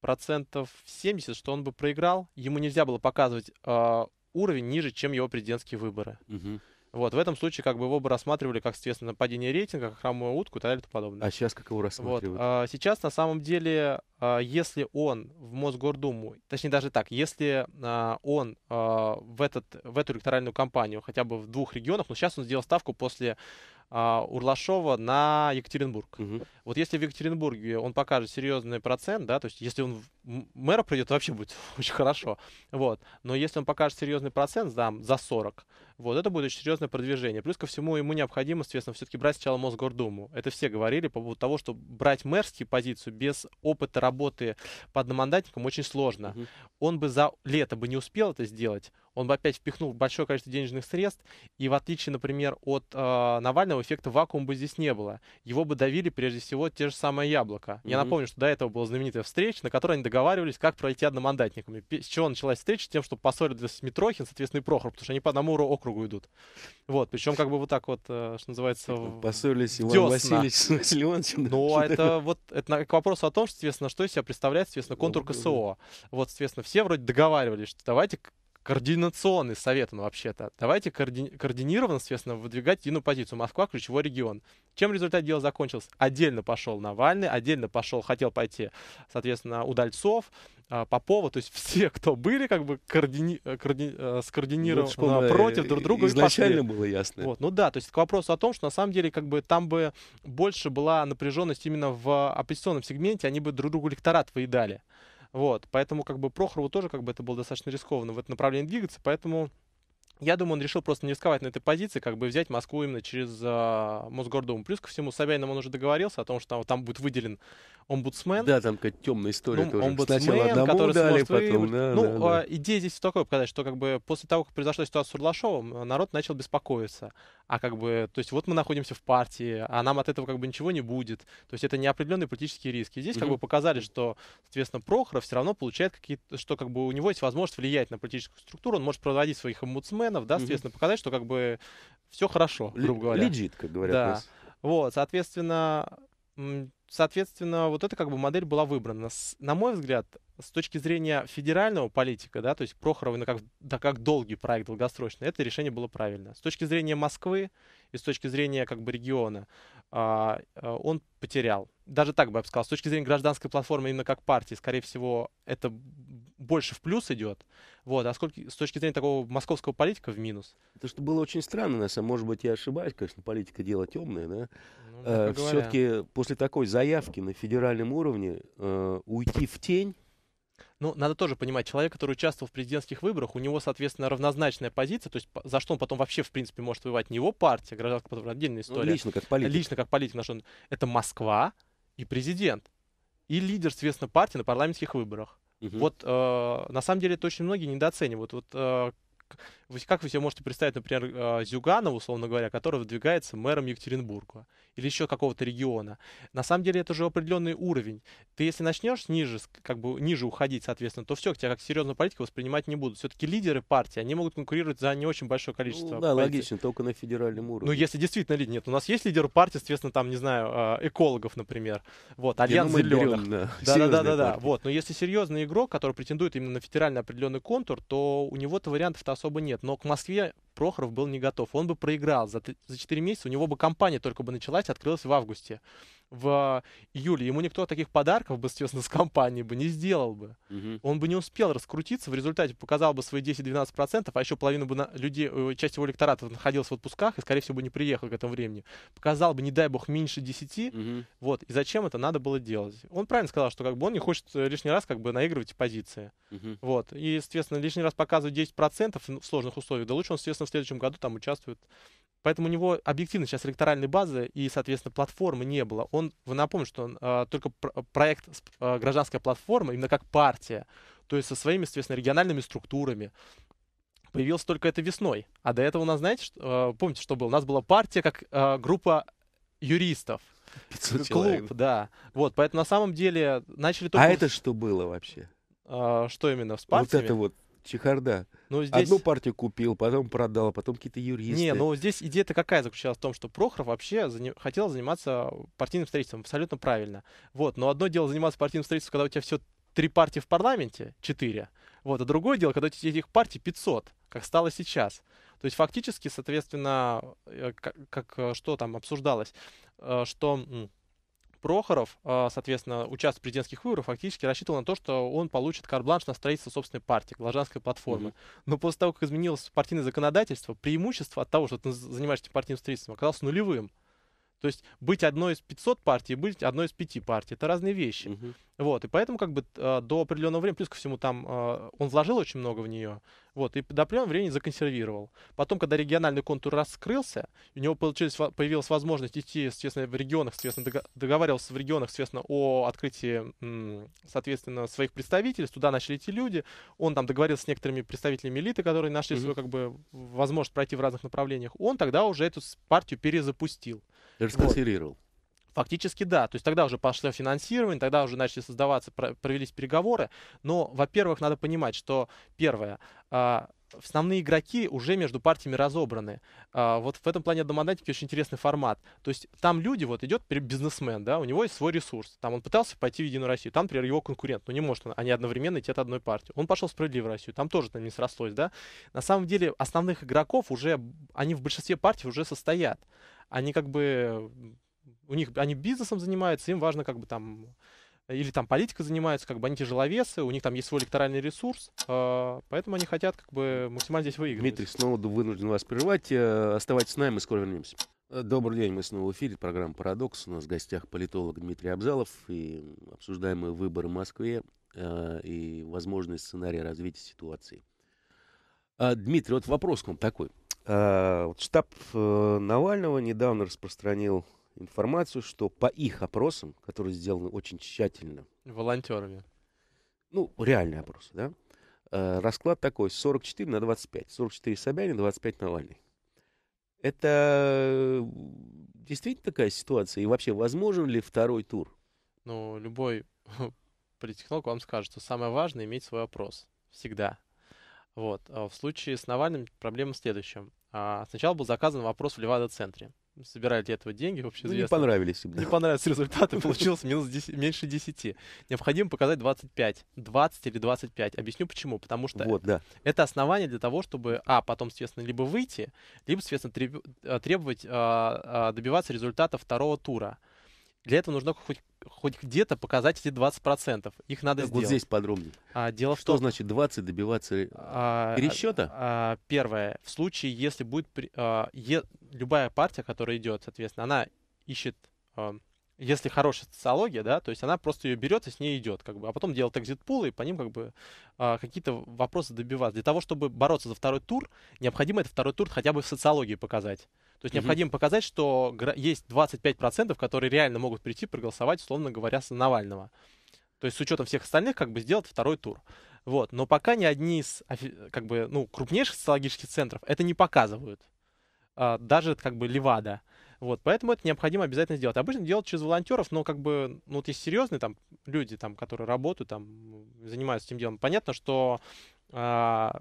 процентов 70, что он бы проиграл, ему нельзя было показывать а, уровень ниже, чем его президентские выборы. Угу. Вот, в этом случае как бы его бы рассматривали как, соответственно, падение рейтинга, как хромую утку и так далее и тому подобное. А сейчас как его рассматривают? Вот, а, сейчас на самом деле а, если он в Мосгордуму, точнее даже так, если а, он а, в, этот, в эту электоральную кампанию хотя бы в двух регионах, но ну, сейчас он сделал ставку после Урлашова на Екатеринбург. Угу. Вот если в Екатеринбурге он покажет серьезный процент, да, то есть если он мэра придет, то вообще будет [laughs] очень хорошо. Вот. Но если он покажет серьезный процент, да, за 40, вот, это будет очень серьезное продвижение. Плюс ко всему, ему необходимо, соответственно, все-таки брать сначала Мосгордуму. Это все говорили по поводу того, что брать мэрские позицию без опыта работы работы по одномандатникам очень сложно. Угу. Он бы за лето бы не успел это сделать, он бы опять впихнул большое количество денежных средств, и в отличие, например, от э, Навального, эффекта вакуума бы здесь не было. Его бы давили прежде всего те же самые яблоко. Mm-hmm. Я напомню, что до этого была знаменитая встреча, на которой они договаривались, как пройти одномандатниками. С чего началась встреча? Тем, что поссорились Митрохин, соответственно, и Прохор, потому что они по одному округу идут. Вот, причем как бы вот так вот, э, что называется... [laughs] Поссорились Иван Васильевич с Василионовичем. Ну, а это вот это к вопросу о том, что, соответственно, что из себя представляет, соответственно, контур КСО. Вот, соответственно, все вроде договаривались, что давайте Координационный совет он вообще-то. Давайте коорди... координированно, соответственно, выдвигать единую позицию. Москва – ключевой регион. Чем результат дела закончился? Отдельно пошел Навальный, отдельно пошел, хотел пойти, соответственно, Удальцов, а, Попова. То есть все, кто были как бы координи... Э, коорди... Э, скоординированы ну, а, против друг друга. Изначально было ясно. Вот. Ну да, то есть к вопросу о том, что на самом деле как бы там бы больше была напряженность именно в оппозиционном сегменте, они бы друг другу электорат выедали. Вот, поэтому как бы Прохорову тоже как бы это было достаточно рискованно в это направление двигаться, поэтому я думаю, он решил просто не рисковать на этой позиции, как бы взять Москву именно через э, Мосгордуму. Плюс ко всему, с Собянином он уже договорился о том, что там, там будет выделен омбудсмен. Да, там какая-то темная история ну, тоже. Омбудсмен, Сначала одному который дали, потом... Да, ну, да, а, да. идея здесь в такой показать, что как бы после того, как произошла ситуация с Урлашовым, народ начал беспокоиться а как бы, то есть вот мы находимся в партии, а нам от этого как бы ничего не будет. То есть это неопределенные политические риски. И здесь mm-hmm. как бы показали, что, соответственно, Прохоров все равно получает какие-то, что как бы у него есть возможность влиять на политическую структуру, он может проводить своих омбудсменов, да, соответственно, mm-hmm. показать, что как бы все хорошо, грубо говоря. Легит, как говорят. Да. Вот, соответственно, Соответственно, вот эта как бы модель была выбрана. С, на мой взгляд, с точки зрения федерального политика, да, то есть Прохорова ну, как, да, как долгий проект, долгосрочный, это решение было правильно. С точки зрения Москвы и с точки зрения как бы региона а, а, он потерял. Даже так бы я бы сказал, с точки зрения гражданской платформы именно как партии, скорее всего, это больше в плюс идет, вот, а сколько, с точки зрения такого московского политика в минус. Это что было очень странно, на может быть, я ошибаюсь, конечно, политика дело темное, да. Ну, э, Все-таки после такой заявки на федеральном уровне э, уйти в тень. Ну, надо тоже понимать, человек, который участвовал в президентских выборах, у него, соответственно, равнозначная позиция, то есть за что он потом вообще, в принципе, может воевать, не его партия, гражданская подворот, отдельная ну, история. Ну, лично как политик. Лично как политик, на что он, это Москва и президент, и лидер, соответственно, партии на парламентских выборах. Угу. Вот э, на самом деле это очень многие недооценивают. Вот э, вы, как вы себе можете представить, например, а, Зюганова, условно говоря, который выдвигается мэром Екатеринбурга или еще какого-то региона. На самом деле это уже определенный уровень. Ты если начнешь ниже, как бы ниже уходить, соответственно, то все, тебя как серьезную политику воспринимать не будут. Все-таки лидеры партии, они могут конкурировать за не очень большое количество. Ну, да, позиций. логично, только на федеральном уровне. Ну, если действительно лидер, нет, у нас есть лидер партии, соответственно, там, не знаю, а, экологов, например. Вот, ну Альянс Зеленых. Да, да, да, да, да. Вот, но если серьезный игрок, который претендует именно на федеральный определенный контур, то у него-то вариантов-то особо нет. Но к Москве Прохоров был не готов. Он бы проиграл. За, за 4 месяца у него бы компания только бы началась, открылась в августе в июле, ему никто таких подарков бы, соответственно, с компании бы не сделал бы. Угу. Он бы не успел раскрутиться, в результате показал бы свои 10-12%, а еще половина бы на, людей, э, часть его электората находилась в отпусках и, скорее всего, бы не приехал к этому времени. Показал бы, не дай бог, меньше 10. Угу. Вот. И зачем это надо было делать? Он правильно сказал, что как бы он не хочет э, лишний раз как бы наигрывать позиции. Угу. Вот. И, соответственно, лишний раз показывать 10% ну, в сложных условиях, да лучше он, соответственно, в следующем году там участвует. Поэтому у него объективно сейчас электоральной базы и, соответственно, платформы не было. Он он, вы напомню, что он, э, только проект э, гражданская платформа, именно как партия, то есть со своими, соответственно, региональными структурами, появился только это весной. А до этого у нас, знаете, что, э, помните, что было? У нас была партия как э, группа юристов. 500 Клуб, человек. да. Вот, поэтому на самом деле начали только... А это что было вообще? Э, что именно, с партиями? Вот это вот чехарда. Но ну, здесь... Одну партию купил, потом продал, а потом какие-то юристы. Не, но ну, здесь идея-то какая заключалась в том, что Прохоров вообще зани... хотел заниматься партийным строительством, абсолютно правильно. Вот, но одно дело заниматься партийным строительством, когда у тебя все три партии в парламенте, четыре, вот, а другое дело, когда у тебя этих партий 500, как стало сейчас. То есть фактически, соответственно, э, как, как э, что там обсуждалось, э, что Прохоров, а, соответственно, участвует в президентских выборах, фактически рассчитывал на то, что он получит карбланш на строительство собственной партии, гражданской платформы. Mm-hmm. Но после того, как изменилось партийное законодательство, преимущество от того, что ты занимаешься партийным строительством, оказалось нулевым. То есть быть одной из 500 партий и быть одной из пяти партий — это разные вещи. Угу. Вот, и поэтому как бы а, до определенного времени, плюс ко всему там а, он вложил очень много в нее, вот, и до определенного времени законсервировал. Потом, когда региональный контур раскрылся, у него получилось, появилась возможность идти, соответственно, в регионах, соответственно, договаривался в регионах, соответственно, о открытии, соответственно, своих представителей, туда начали идти люди, он там договорился с некоторыми представителями элиты, которые нашли mm-hmm. свою, как бы, возможность пройти в разных направлениях, он тогда уже эту партию перезапустил. Расконсервировал. Вот. Фактически да. То есть тогда уже пошло финансирование, тогда уже начали создаваться, провелись переговоры. Но, во-первых, надо понимать, что первое, а, основные игроки уже между партиями разобраны. А, вот в этом плане одномандатники очень интересный формат. То есть там люди, вот идет бизнесмен, да, у него есть свой ресурс. Там он пытался пойти в Единую Россию, там, например, его конкурент, но ну, не может он, они одновременно идти от одной партии. Он пошел в Справедливую Россию, там тоже там не срослось, да. На самом деле основных игроков уже, они в большинстве партий уже состоят. Они как бы у них они бизнесом занимаются, им важно как бы там или там политика занимается, как бы они тяжеловесы, у них там есть свой электоральный ресурс, а, поэтому они хотят как бы максимально здесь выиграть. Дмитрий, снова вынужден вас прерывать. Э, оставайтесь с нами, мы скоро вернемся. Э, добрый день, мы снова в эфире, программа «Парадокс». У нас в гостях политолог Дмитрий Абзалов, и обсуждаем мы выборы в Москве э, и возможные сценарии развития ситуации. Дмитрий, вот вопрос к вам такой. штаб Навального недавно распространил информацию, что по их опросам, которые сделаны очень тщательно... Волонтерами. Ну, реальные опросы, да? Э, расклад такой, 44 на 25. 44 Собянин, 25 Навальный. Это э, действительно такая ситуация? И вообще, возможен ли второй тур? Ну, любой [laughs] политтехнолог вам скажет, что самое важное — иметь свой опрос. Всегда. Вот. А в случае с Навальным проблема в следующем. А сначала был заказан вопрос в Левада-центре собирали для этого деньги, вообще ну, не понравились им. Не понравились результаты, [laughs] получилось минус 10, меньше 10. Необходимо показать 25, 20 или 25. Объясню почему. Потому что вот, да. это основание для того, чтобы, а, потом, соответственно, либо выйти, либо, соответственно, э, требовать, а, а, добиваться результата второго тура. Для этого нужно хоть хоть где-то показать эти 20%. Их надо так сделать. Вот здесь подробнее. А, дело что, что значит 20 добиваться а, пересчета? А, а, первое. В случае, если будет... А, е, любая партия, которая идет, соответственно, она ищет... А, если хорошая социология, да, то есть она просто ее берет и с ней идет, как бы, а потом делает экзит-пулы и по ним как бы а, какие-то вопросы добиваться. Для того, чтобы бороться за второй тур, необходимо этот второй тур хотя бы в социологии показать. То есть угу. необходимо показать, что есть 25%, которые реально могут прийти проголосовать, условно говоря, с Навального. То есть с учетом всех остальных как бы сделать второй тур. Вот. Но пока ни одни из как бы, ну, крупнейших социологических центров это не показывают. А, даже как бы Левада. Вот, поэтому это необходимо обязательно сделать. Обычно делают через волонтеров, но как бы, ну, вот есть серьезные там люди, там, которые работают, там, занимаются этим делом. Понятно, что где а,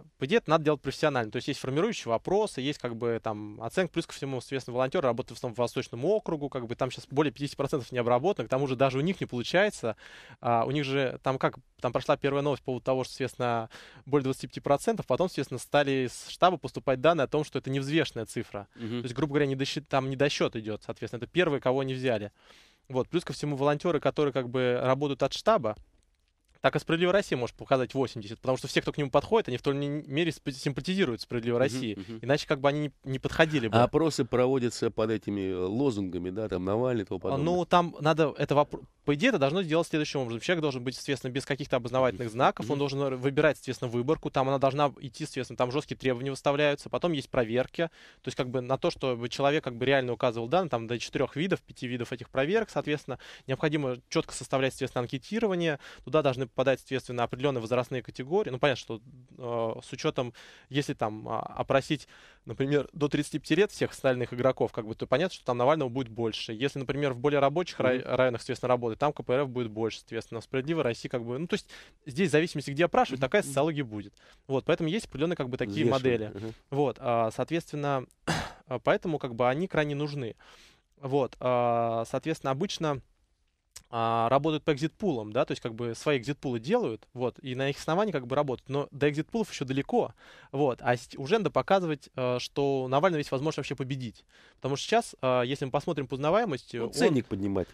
надо делать профессионально. То есть есть формирующие вопросы, есть как бы там оценка, плюс ко всему, соответственно, волонтеры работают в основном в Восточном округу, как бы там сейчас более 50% не обработано, к тому же даже у них не получается. А, у них же там как, там прошла первая новость по поводу того, что, соответственно, более 25%, потом, соответственно, стали из штаба поступать данные о том, что это невзвешенная цифра. Угу. То есть, грубо говоря, недосчет, там недосчет идет, соответственно, это первые, кого не взяли. Вот, плюс ко всему, волонтеры, которые как бы работают от штаба, так и «Справедливая Россия» может показать 80, потому что все, кто к нему подходит, они в той или иной мере симпатизируют «Справедливой России», uh-huh, uh-huh. иначе как бы они не, не подходили бы. А опросы проводятся под этими э, лозунгами, да, там Навальный и тому а, подобное. Ну, там надо, это вопрос, по идее, это должно сделать следующим образом. Человек должен быть, соответственно, без каких-то обознавательных знаков, mm-hmm. он должен э, выбирать, соответственно, выборку, там она должна идти, соответственно, там жесткие требования выставляются, потом есть проверки, то есть как бы на то, чтобы человек как бы реально указывал данные, там до четырех видов, пяти видов этих проверок, соответственно, необходимо четко составлять, соответственно, анкетирование, туда должны попадает, соответственно, определенные возрастные категории. Ну, понятно, что э, с учетом, если там а, опросить, например, до 35 лет всех остальных игроков, как бы, то понятно, что там Навального будет больше. Если, например, в более рабочих mm районах, соответственно, работает, там КПРФ будет больше, соответственно. Справедливая России, как бы, ну, то есть здесь в зависимости, где опрашивать, такая социология будет. Вот, поэтому есть определенные, как бы, такие Вешивание. модели. mm Вот, э, соответственно, [clears throat] а, поэтому, как бы, они крайне нужны. Вот, э, соответственно, обычно а, работают по экзит-пулам, да, то есть как бы свои экзит-пулы делают, вот, и на их основании как бы работают, но до экзит-пулов еще далеко, вот, а уже надо показывать, э, что Навального есть возможность вообще победить, потому что сейчас, э, если мы посмотрим по узнаваемости... Ну, ценник он... поднимать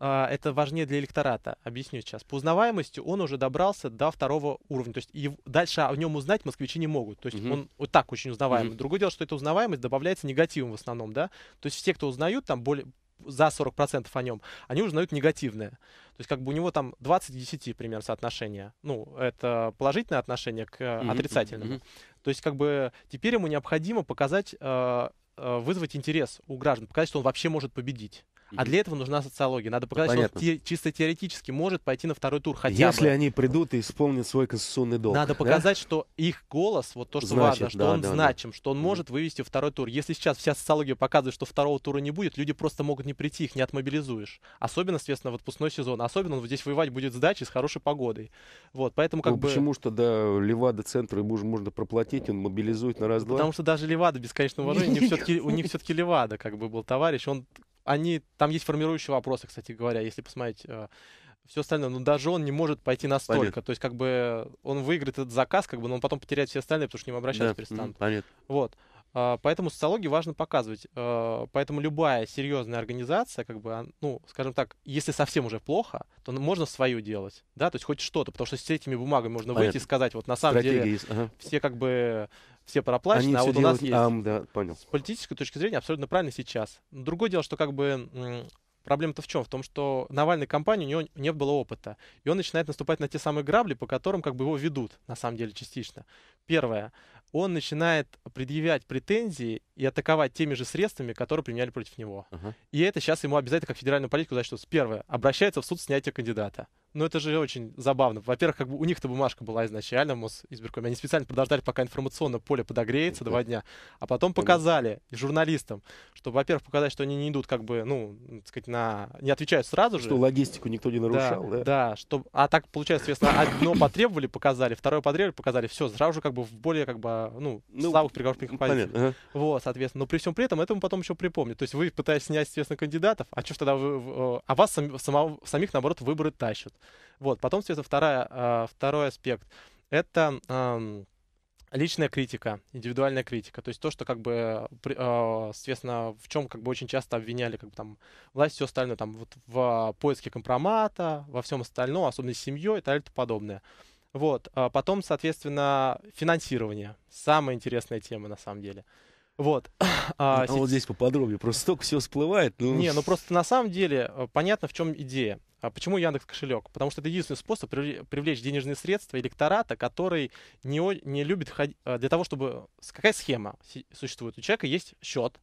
а, это важнее для электората, объясню сейчас. По узнаваемости он уже добрался до второго уровня. То есть дальше о нем узнать москвичи не могут. То есть угу. он вот так очень узнаваемый. Угу. Другое дело, что эта узнаваемость добавляется негативом в основном, да. То есть все, кто узнают, там более за 40% о нем, они узнают негативное. То есть как бы у него там 20 к 10 примерно соотношение. Ну, это положительное отношение к mm-hmm. отрицательному. Mm-hmm. То есть как бы теперь ему необходимо показать, э, э, вызвать интерес у граждан, показать, что он вообще может победить. А для этого нужна социология. Надо показать, Понятно. что он те, чисто теоретически может пойти на второй тур хотя Если бы. они придут и исполнят свой конституционный долг. Надо да? показать, что их голос, вот то, что Значит, важно, что да, он да, значим, да. что он может вывести второй тур. Если сейчас вся социология показывает, что второго тура не будет, люди просто могут не прийти, их не отмобилизуешь. Особенно, соответственно, в отпускной сезон. Особенно он здесь воевать будет с дачей с хорошей погодой. Вот, поэтому как ну, бы... Почему что до Левада центра ему можно проплатить, он мобилизует на раз-два? Потому что даже Левада без конечного [laughs] уважения, у них все-таки Левада как бы был товарищ, он они, там есть формирующие вопросы, кстати говоря, если посмотреть э, все остальное. Но даже он не может пойти настолько. Понятно. То есть, как бы он выиграет этот заказ, как бы, но он потом потеряет все остальные, потому что к ним обращаться да. перестанут. понятно. Вот. А, поэтому социологию важно показывать. А, поэтому любая серьезная организация, как бы, а, ну, скажем так, если совсем уже плохо, то можно свою делать, да, то есть хоть что-то, потому что с этими бумагами можно Понятно. выйти и сказать, вот на самом Стратегии деле есть, ага. все как бы все проплачены, Они а все вот у нас есть. Ам, да, понял. С политической точки зрения абсолютно правильно сейчас. Другое дело, что как бы Проблема-то в чем? В том, что Навальной компании у него не было опыта. И он начинает наступать на те самые грабли, по которым как бы его ведут, на самом деле, частично. Первое он начинает предъявлять претензии и атаковать теми же средствами, которые применяли против него. Uh-huh. И это сейчас ему обязательно, как федеральную политику, значит, что? Первое, обращается в суд снятия кандидата. Ну это же очень забавно. Во-первых, как бы у них-то бумажка была изначально, МОЗ избирком. Они специально подождали, пока информационное поле подогреется два дня, а потом показали журналистам, чтобы, во-первых, показать, что они не идут, как бы, ну, так сказать, на... не отвечают сразу же. Что логистику никто не нарушал, да? Да, да что... а так, получается, соответственно, одно потребовали, показали, второе потребовали, показали, все, сразу же как бы в более, как бы, ну, ну слабых приговорных позициях. Ага. Вот, соответственно. Но при всем при этом этому потом еще припомнят. То есть вы пытаетесь снять, естественно, кандидатов, а что тогда вы... Э, а вас сам, самого, самих, наоборот, выборы тащат. Вот. Потом, соответственно, вторая, а, второй аспект — это личная критика, индивидуальная критика, то есть то, что как бы, а, соответственно, в чем как бы очень часто обвиняли как бы там власть, все остальное, там вот в поиске компромата, во всем остальном, особенно с семьей и так далее и тому подобное. Вот. А потом, соответственно, финансирование. Самая интересная тема на самом деле. Вот. [laughs] А, ну, вот здесь поподробнее, просто столько всего всплывает. Ну... Не, ну просто на самом деле э, понятно, в чем идея. А почему Яндекс кошелек? Потому что это единственный способ привлечь денежные средства электората, который не, не любит ходить... Э, для того, чтобы... Какая схема существует? У человека есть счет,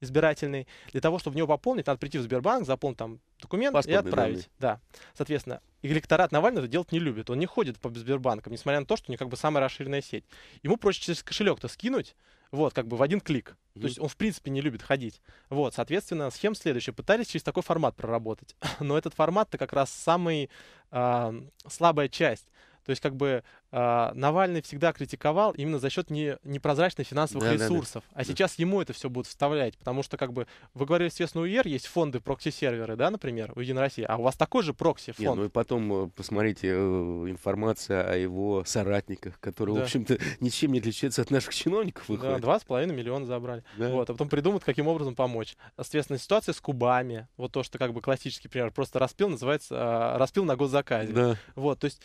избирательный. Для того, чтобы в него пополнить, надо прийти в Сбербанк, заполнить там документ Паспорт и отправить. Данные. Да. Соответственно, электорат Навального это делать не любит. Он не ходит по Сбербанкам, несмотря на то, что у него как бы самая расширенная сеть. Ему проще через кошелек-то скинуть, вот, как бы в один клик. Mm-hmm. То есть он, в принципе, не любит ходить. Вот, соответственно, схем следующая. Пытались через такой формат проработать. [laughs] Но этот формат-то как раз самая э, слабая часть. То есть, как бы а, Навальный всегда критиковал именно за счет не, непрозрачных финансовых а да, ресурсов. Да, да. А сейчас ему это все будут вставлять, потому что, как бы, вы говорили, естественно, у ЕР есть фонды прокси-серверы, да, например, у Единой России, а у вас такой же прокси-фонд. Не, ну и потом, э, посмотрите, э, информация о его соратниках, которые, да. в общем-то, ничем не отличаются от наших чиновников. два с половиной миллиона забрали. Да. Вот, а потом придумают, каким образом помочь. Соответственно, ситуация с кубами, вот то, что, как бы, классический пример, просто распил называется, а, распил на госзаказе. Да. Вот, то есть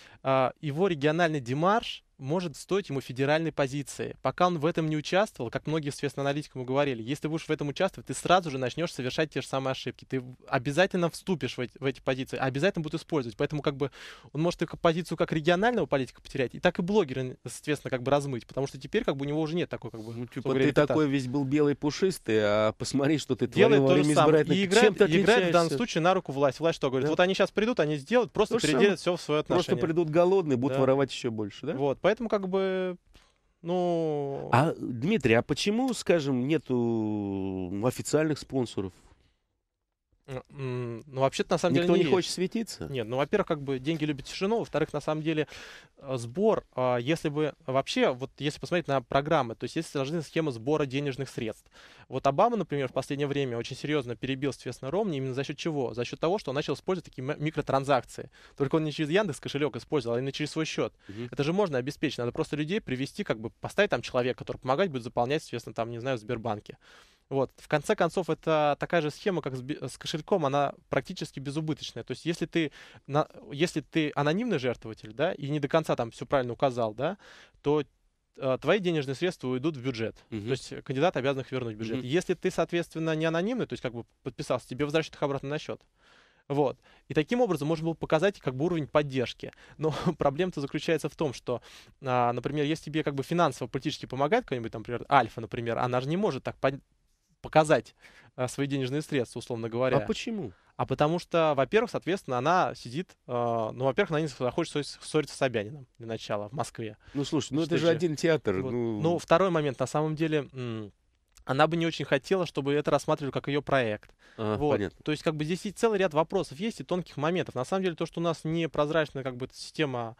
его региональный Guimarães может стоить ему федеральной позиции. Пока он в этом не участвовал, как многие, соответственно, аналитикам говорили, если будешь в этом участвовать, ты сразу же начнешь совершать те же самые ошибки. Ты обязательно вступишь в эти, в эти позиции, обязательно будут использовать. Поэтому как бы он может и позицию как регионального политика потерять, и так и блогера, соответственно, как бы размыть, потому что теперь как бы у него уже нет такой как бы... Ну, типа говоря, ты это... такой весь был белый пушистый, а посмотри, что ты делает во время избирательных... И играет, и играет в данном случае на руку власть. Власть что говорит? Да. Вот они сейчас придут, они сделают, просто то переделят все в свое отношение. Просто придут голодные, будут да. воровать еще больше, да? Вот, Поэтому как бы ну... А, Дмитрий, а почему, скажем, нету официальных спонсоров? Ну, вообще-то, на самом Никто деле, не, не хочет есть. светиться? Нет, ну, во-первых, как бы деньги любят тишину, во-вторых, на самом деле, э, сбор, а, если бы вообще, вот если посмотреть на программы, то есть есть сложная схема сбора денежных средств. Вот Обама, например, в последнее время очень серьезно перебил Стефана Ромни именно за счет чего? За счет того, что он начал использовать такие микротранзакции. Только он не через Яндекс кошелек использовал, а именно через свой счет. Угу. Это же можно обеспечить, надо просто людей привести, как бы поставить там человека, который помогать будет заполнять, соответственно, там, не знаю, в Сбербанке. Вот. В конце концов, это такая же схема, как с, с кошельком, она практически безубыточная. То есть, если ты, на, если ты анонимный жертвователь, да, и не до конца там все правильно указал, да, то э, твои денежные средства уйдут в бюджет. Угу. То есть э, кандидат обязан их вернуть в бюджет. Угу. Если ты, соответственно, не анонимный, то есть как бы подписался, тебе возвращают их обратно на счет. Вот. И таким образом можно было показать как бы уровень поддержки. Но [laughs] проблема-то заключается в том, что, а, например, если тебе как бы финансово-политически помогает какой-нибудь, там, например, Альфа, например, она же не может так показать э, свои денежные средства, условно говоря. А почему? А потому что, во-первых, соответственно, она сидит, э, ну, во-первых, она не хочет ссориться с Собяниным для начала в Москве. Ну, слушай, ну это же один театр. Вот. Ну... ну, второй момент, на самом деле, она бы не очень хотела, чтобы это рассматривали как ее проект. А, вот. понятно. То есть, как бы здесь и целый ряд вопросов есть и тонких моментов. На самом деле, то, что у нас не прозрачная как бы система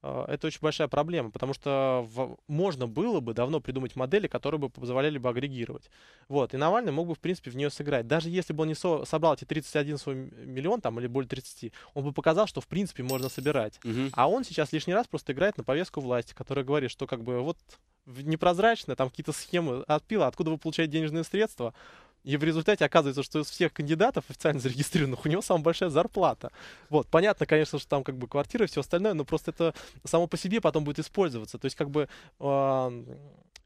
а, это очень большая проблема, потому что в, можно было бы давно придумать модели, которые бы позволяли бы агрегировать. Вот, и Навальный мог бы, в принципе, в нее сыграть. Даже если бы он не со, собрал эти 31 свой миллион, там, или более 30, он бы показал, что, в принципе, можно собирать. Угу. А он сейчас лишний раз просто играет на повестку власти, которая говорит, что, как бы, вот непрозрачно, там какие-то схемы отпила, откуда вы получаете денежные средства, и в результате оказывается, что из всех кандидатов официально зарегистрированных у него самая большая зарплата. Вот, понятно, конечно, что там как бы квартира и все остальное, но просто это само по себе потом будет использоваться. То есть как бы... Э,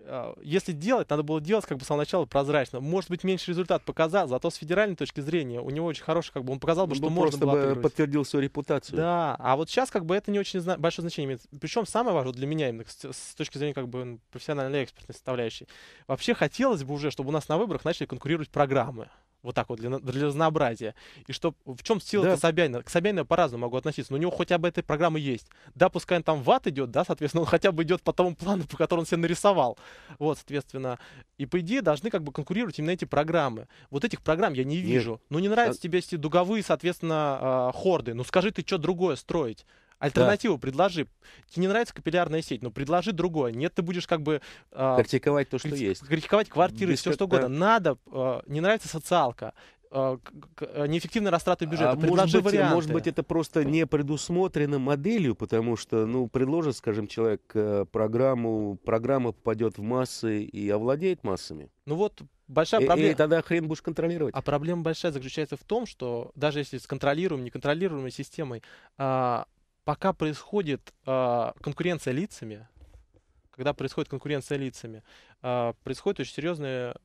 а, если делать, надо было делать как бы с самого начала прозрачно. Может быть, меньше результат показал, зато с федеральной точки зрения у него очень хороший, как бы он показал бы, что он можно было бы подтвердил свою репутацию. Да, а вот сейчас как бы это не очень зна- большое значение имеет. Причем самое важное для меня именно с, с точки зрения как бы профессиональной экспертной составляющей. Вообще хотелось бы уже, чтобы у нас на выборах начали конкурировать программы. Вот так вот, для, для разнообразия. И что, в чем сила да. Собянина? К Собянину по-разному могу относиться, но у него хотя бы этой программы есть. Да, пускай он там ват идет, да, соответственно, он хотя бы идет по тому плану, по которому он себе нарисовал. Вот, соответственно. И по идее должны как бы конкурировать именно эти программы. Вот этих программ я не вижу. Нет. Ну не нравятся а... тебе эти дуговые, соответственно, а, хорды. Ну скажи ты, что другое строить. Альтернативу да. предложи. Тебе не нравится капиллярная сеть, но предложи другое. Нет, ты будешь как бы... Э, критиковать то, что критик, есть. Критиковать квартиры, Без все что угодно. Да. Надо, э, не нравится социалка, а, неэффективной растраты бюджета. А Предложи может быть, варианты. может быть, это просто не предусмотрено моделью, потому что, ну, предложит, скажем, человек э, программу, программа попадет в массы и овладеет массами. Ну вот большая проблема. И, и тогда хрен будешь контролировать. А проблема большая заключается в том, что даже если с контролируемой, неконтролируемой системой пока происходит э, конкуренция лицами, когда происходит конкуренция лицами, э, происходит очень серьезное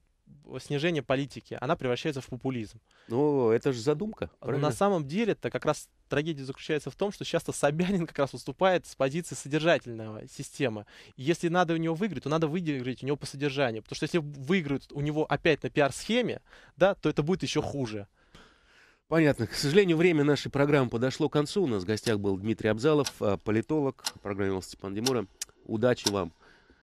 снижение политики, она превращается в популизм. Ну, это же задумка. Ну, правильно? на самом деле это как раз трагедия заключается в том, что часто Собянин как раз уступает с позиции содержательного системы. И если надо у него выиграть, то надо выиграть у него по содержанию. Потому что если выиграют у него опять на пиар-схеме, да, то это будет еще хуже. Понятно. К сожалению, время нашей программы подошло к концу. У нас в гостях был Дмитрий Абзалов, э, политолог. Программировал Степан Демура. Удачи вам!